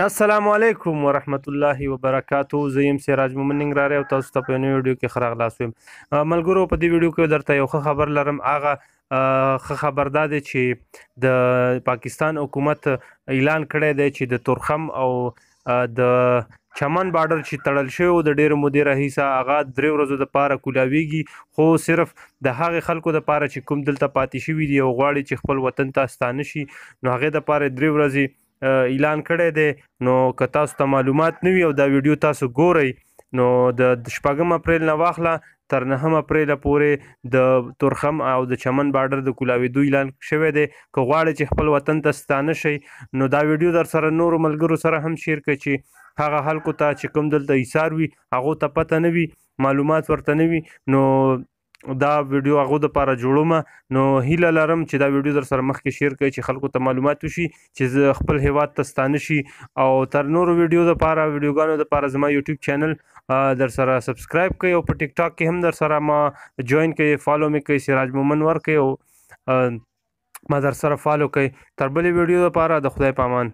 السلام علیکم ورحمت الله وبرکاتو زیم سراج مومن نگراره او تاسو ته په نوې ویډیو کې خره غلاس ویم ملګرو په دې ویډیو کې درته یو خبر لرم هغه خبر دا دی چې د پاکستان حکومت اعلان کړی دی چې د تورخم او د چمن بارډر چې تړل شوی د ډیر مودې راهیسه هغه درې ورځو د پاره کولاویږي خو صرف د هغه خلکو د پاره چې کوم دلته پاتې شوی دی او غواړي چې خپل وطن ته ستانه شي نو هغه د پاره درې ورځې اعلان کړی دی نو که تاسو ته معلومات نه وي او دا ویډیو تاسو ګورئ نو د شپږم اپریل نه واخله تر نهم اپریل پورې د تورخم او د چمن بارډر د کولاویدو اعلان شوی دی که غواړئ چې خپل وطن ته ستانه شئ نو دا ویډیو در سره نورو ملګرو سره هم شیر کړئ چې هغه خلکو ته چې کوم دلته ایثار وي هغه ته پته نه وي معلومات ورته نه وي نو دا ویډیو هغه د پاره جوړوم نو هیله لرم چې دا ویډیو در سره مخ کې شیر کړئ چې خلکو ته معلومات وشي چې خپل هیواد ته ستانه شي او تر نورو ویډیو د پاره ویډیوګانو د پاره زما یوټیوب چینل در سره سبسکرایب کړئ او په ټیک ټاک کې هم در سره ما جوائن کړئ فالو مې کړئ سراج مومن ور کړئ او ما در سره فالو کړئ تر بلې ویډیو لپاره د خدای پامان